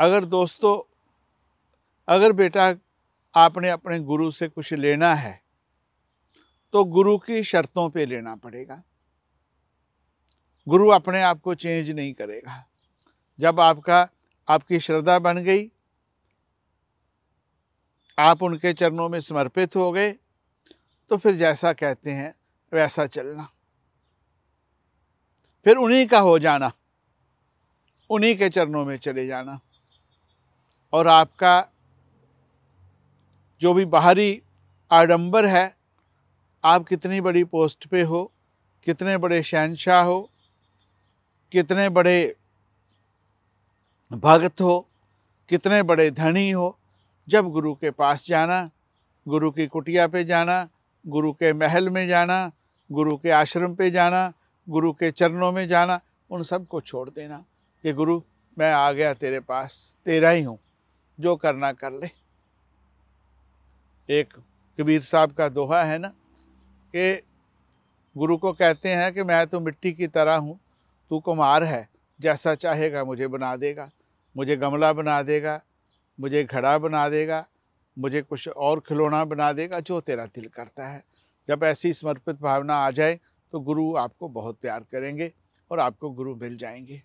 अगर दोस्तों अगर बेटा आपने अपने गुरु से कुछ लेना है तो गुरु की शर्तों पे लेना पड़ेगा गुरु अपने आप को चेंज नहीं करेगा जब आपका आपकी श्रद्धा बन गई आप उनके चरणों में समर्पित हो गए तो फिर जैसा कहते हैं वैसा चलना फिर उन्हीं का हो जाना उन्हीं के चरणों में चले जाना और आपका जो भी बाहरी आडंबर है आप कितनी बड़ी पोस्ट पे हो कितने बड़े शहनशाह हो कितने बड़े भगत हो कितने बड़े धनी हो जब गुरु के पास जाना गुरु की कुटिया पे जाना गुरु के महल में जाना गुरु के आश्रम पे जाना गुरु के चरणों में जाना उन सब को छोड़ देना कि गुरु मैं आ गया तेरे पास तेरा ही हूँ जो करना कर ले एक कबीर साहब का दोहा है ना कि गुरु को कहते हैं कि मैं तो मिट्टी की तरह हूँ तू कुमार है जैसा चाहेगा मुझे बना देगा मुझे गमला बना देगा मुझे घड़ा बना देगा मुझे कुछ और खिलौना बना देगा जो तेरा दिल करता है जब ऐसी समर्पित भावना आ जाए तो गुरु आपको बहुत प्यार करेंगे और आपको गुरु मिल जाएंगे